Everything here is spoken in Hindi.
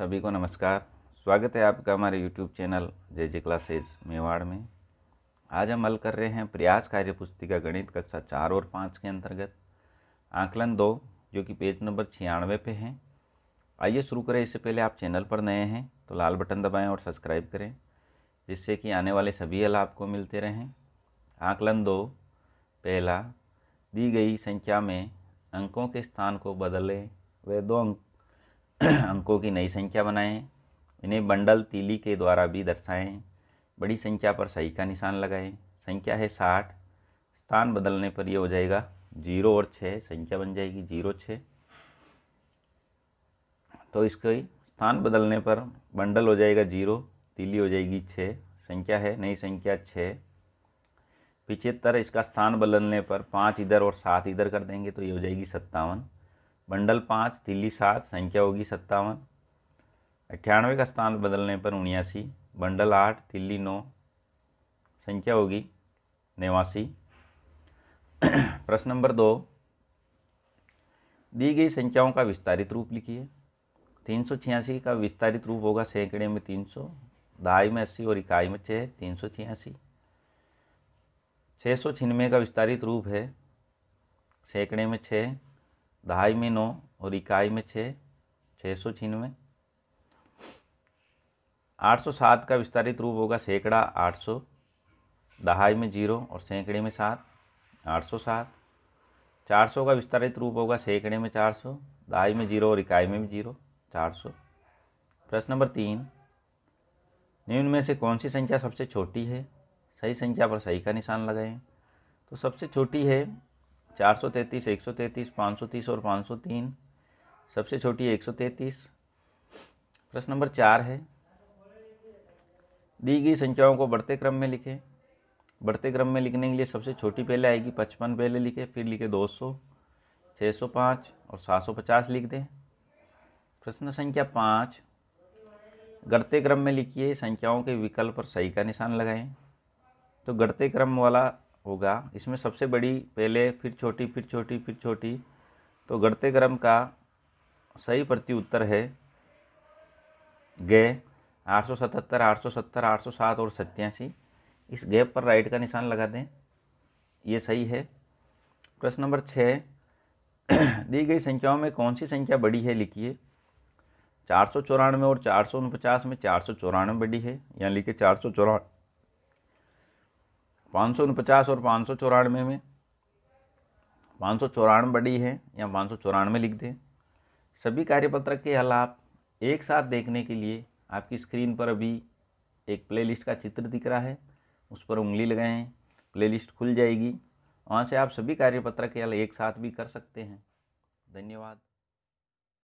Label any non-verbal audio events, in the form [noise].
सभी को नमस्कार स्वागत है आपका हमारे YouTube channel J J classes Mewar में आज हम हल कर रहे हैं प्रयास कार्य पुस्तिका गणित कक्षा चार और पाँच के अंतर्गत आंकलन दो जो कि पेज नंबर छियानवे पे हैं आइए शुरू करें इससे पहले आप चैनल पर नए हैं तो लाल बटन दबाएं और सब्सक्राइब करें जिससे कि आने वाले सभी हल आपको मिलते रहें आंकलन दो पहला दी गई संख्या में अंकों के स्थान को बदलें वे दो अंक [clears throat] अंकों की नई संख्या बनाएं इन्हें बंडल तीली के द्वारा भी दर्शाएं बड़ी संख्या पर सही का निशान लगाएं संख्या है साठ स्थान बदलने पर यह हो जाएगा जीरो और छः संख्या बन जाएगी जीरो छः तो इसके स्थान बदलने पर बंडल हो जाएगा जीरो तीली हो जाएगी छः संख्या है नई संख्या छः पिछहत्तर इसका स्थान बदलने पर पाँच इधर और सात इधर कर देंगे तो ये हो जाएगी सत्तावन बंडल पाँच तिल्ली सात संख्या होगी सत्तावन अट्ठानवे का स्थान बदलने पर उन्यासी बंडल आठ तिल्ली नौ संख्या होगी नवासी प्रश्न नंबर दो दी गई संख्याओं का विस्तारित रूप लिखिए तीन सौ छियासी का विस्तारित रूप होगा सैकड़े में तीन सौ दहाई में अस्सी और इकाई में छः तीन सौ छियासी छः सौ छिन्नवे का विस्तारित रूप है सैकड़े में छः दहाई में नौ और इकाई में छः छः सौ छियानवे आठ सौ सात का विस्तारित रूप होगा सैकड़ा आठ सौ दहाई में जीरो और सैकड़े में सात आठ सौ सात चार सौ का विस्तारित रूप होगा सैकड़े में चार सौ दहाई में जीरो और इकाई में भी जीरो चार सौ प्रश्न नंबर तीन निम्न में से कौन सी संख्या सबसे छोटी है सही संख्या पर सही का निशान लगाएं तो सबसे छोटी है चार सौ तैंतीस एक सौ तैंतीस पाँच सौ तीस और पाँच सौ तीन सबसे छोटी एक सौ तैंतीस प्रश्न नंबर चार है दी गई संख्याओं को बढ़ते क्रम में लिखें बढ़ते क्रम में लिखने के लिए सबसे छोटी पहले आएगी पचपन पहले लिखे फिर लिखे दो सौ छः सौ पाँच और सात सौ पचास लिख दें प्रश्न संख्या पाँच गढ़ते क्रम में लिखिए संख्याओं के विकल्प पर सही का निशान लगाएं तो गढ़ते क्रम वाला होगा इसमें सबसे बड़ी पहले फिर छोटी फिर छोटी फिर छोटी तो गढ़ते क्रम का सही प्रति उत्तर है सत्तर 877, 870, 807 और सत्यासी इस गैप पर राइट का निशान लगा दें ये सही है प्रश्न नंबर छः [clears throat] दी गई संख्याओं में कौन सी संख्या बड़ी है लिखिए चार सौ चौरानवे और चार सौ उनपचास में चार सौ चौरानवे बड़ी है यहाँ लिखे चार सौ चौरा पाँच सौ उनपचास और पाँच सौ चौरानवे में पाँच सौ चौरानवे बड़ी है या पाँच सौ चौरानवे लिख दें सभी कार्यपत्रक के हल आप एक साथ देखने के लिए आपकी स्क्रीन पर अभी एक प्लेलिस्ट का चित्र दिख रहा है उस पर उंगली लगाएं प्लेलिस्ट खुल जाएगी वहाँ से आप सभी कार्यपत्र के हल एक साथ भी कर सकते हैं धन्यवाद